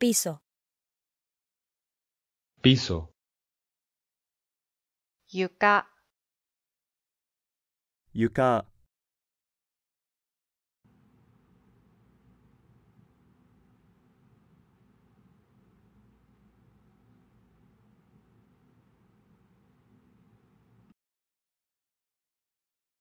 Piso. Piso. Yuka. Yuka.